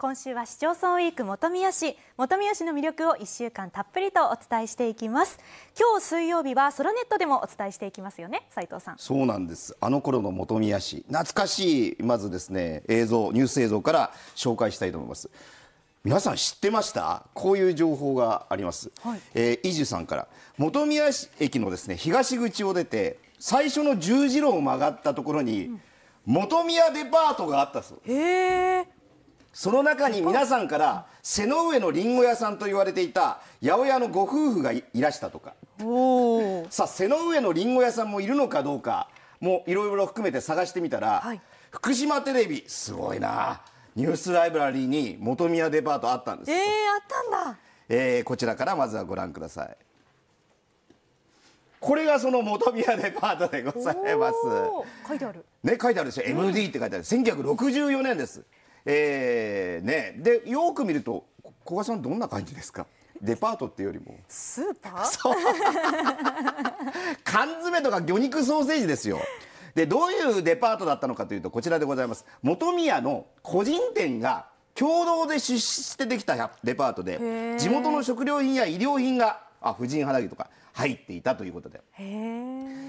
今週は市町村ウィーク本宮市本宮市の魅力を1週間たっぷりとお伝えしていきます今日水曜日はソラネットでもお伝えしていきますよね斉藤さんそうなんですあの頃の本宮市懐かしいまずですね映像ニュース映像から紹介したいと思います皆さん知ってましたこういう情報があります、はい、えー、伊集さんから本宮市駅のですね東口を出て最初の十字路を曲がったところに、うん、本宮デパートがあったそうですその中に皆さんから瀬の上のりんご屋さんと言われていた八百屋のご夫婦がいらしたとかさあ瀬の上のりんご屋さんもいるのかどうかもいろいろ含めて探してみたら、はい、福島テレビすごいなニュースライブラリーに本宮デパートあったんですえー、あったんだ、えー、こちらからまずはご覧くださいこれがその本宮デパートでございます書いてあるね書いてあるでしょ、MD って書いてある1964年ですえー、ねでよく見ると古賀さんどんな感じですかデパートっていうよりもスーパー 缶詰とか魚肉ソーセージですよでどういうデパートだったのかというとこちらでございます本宮の個人店が共同で出資してできたデパートで地元の食料品や衣料品があ婦人肌着とか入っていたということで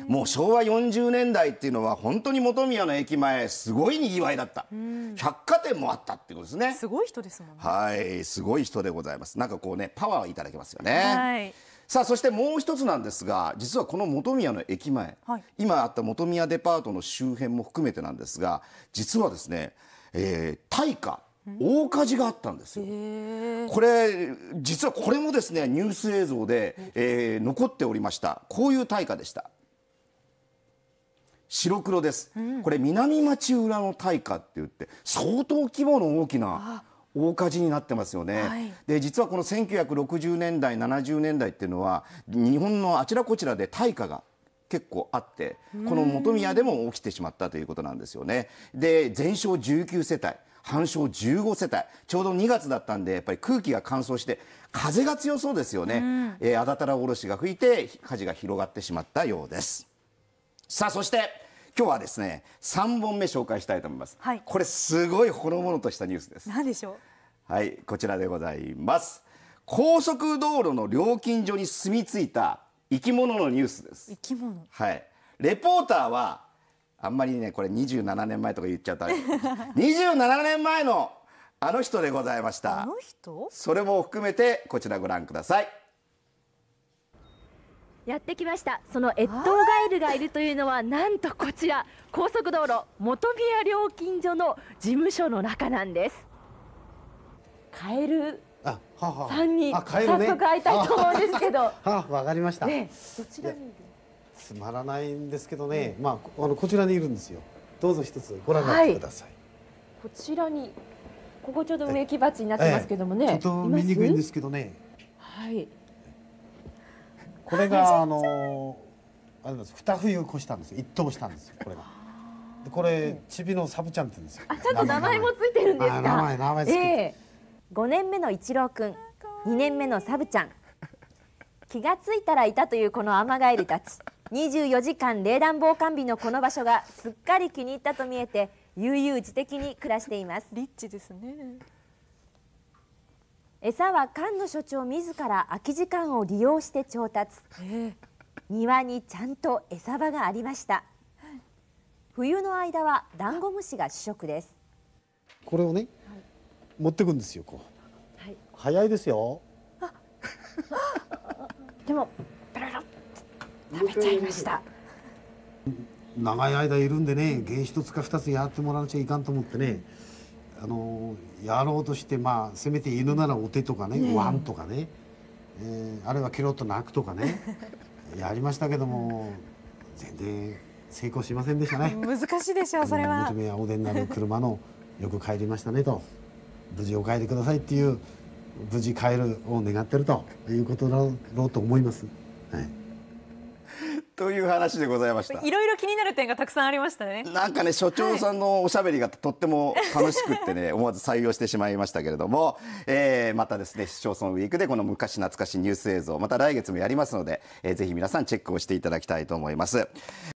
もう昭和40年代っていうのは本当に本宮の駅前すごいにぎわいだった、うん、百貨店もあったってことですねすごい人ですもんねはいすごい人でございますなんかこうねパワーいただけますよねさあそしてもう一つなんですが実はこの本宮の駅前、はい、今あった本宮デパートの周辺も含めてなんですが実はですね、えー、大化大火事があったんですよ。これ実はこれもですねニュース映像で、えー、残っておりましたこういう大火でした。白黒です、うん、これ南町裏の大火って言って相当規模の大きな大火事になってますよね、はい、で実はこの1960年代70年代っていうのは日本のあちらこちらで大火が結構あってこの本宮でも起きてしまったということなんですよねで全焼19世帯半焼15世帯ちょうど2月だったんでやっぱり空気が乾燥して風が強そうですよね、うえー、あだたらおろしが吹いて火事が広がってしまったようですさあそして今日はですね3本目紹介したいと思います、はい、これすごいほのものとしたニュースです何でしょうはいこちらでございます高速道路の料金所に住み着いた生き物のニュースです生き物はいレポーターはあんまりねこれ27年前とか言っちゃった27年前のあの人でございましたあの人それも含めてこちらご覧くださいやってきましたその越冬ガエルがいるというのはなんとこちら高速道路本宮料金所の事務所の中なんですカエルさんに早速会いたいと思うんですけどわ、はあかりました、ね、どちらにつまらないんですけどね、うん、まああのこちらにいるんですよどうぞ一つご覧になってください、はい、こちらにここちょうど植木鉢になってますけどもね、ええ、ちょっと見にくいんですけどねはいこれがあのあれなんです二冬越したんです一頭したんですこれがでこれちびのサブちゃんって言うんですよ、あちょっと名前もついてるんですか名前名前つけて、えー、年目の一郎くん二年目のサブちゃん気がついたらいたというこのアマガエルたち24時間冷暖房完備のこの場所がすっかり気に入ったと見えて悠々自適に暮らしていますリッチですね餌は菅野所長自ら空き時間を利用して調達、庭にちゃんと餌場がありました冬の間はダンゴムシが主食ですこれをね、はい、持ってくんですよこう、はい、早いですよでも食べちゃいました長い間いるんでね芸一つか二つやってもらわなきゃいかんと思ってねあのやろうとしてまあせめて犬ならお手とかね、ワンとかね、えー、あるいはケロッと鳴くとかね やりましたけども全然成功しませんでしたね難しいでしょうそれはやおでんなる車のよく帰りましたねと無事お帰りくださいっていう無事帰るを願ってるということだろうと思います。はいという話でございましたいろいろ気になる点がたくさんありましたねなんかね所長さんのおしゃべりがとっても楽しくってね、はい、思わず採用してしまいましたけれども、えー、またですね市町村ウィークでこの昔懐かしいニュース映像また来月もやりますので、えー、ぜひ皆さんチェックをしていただきたいと思います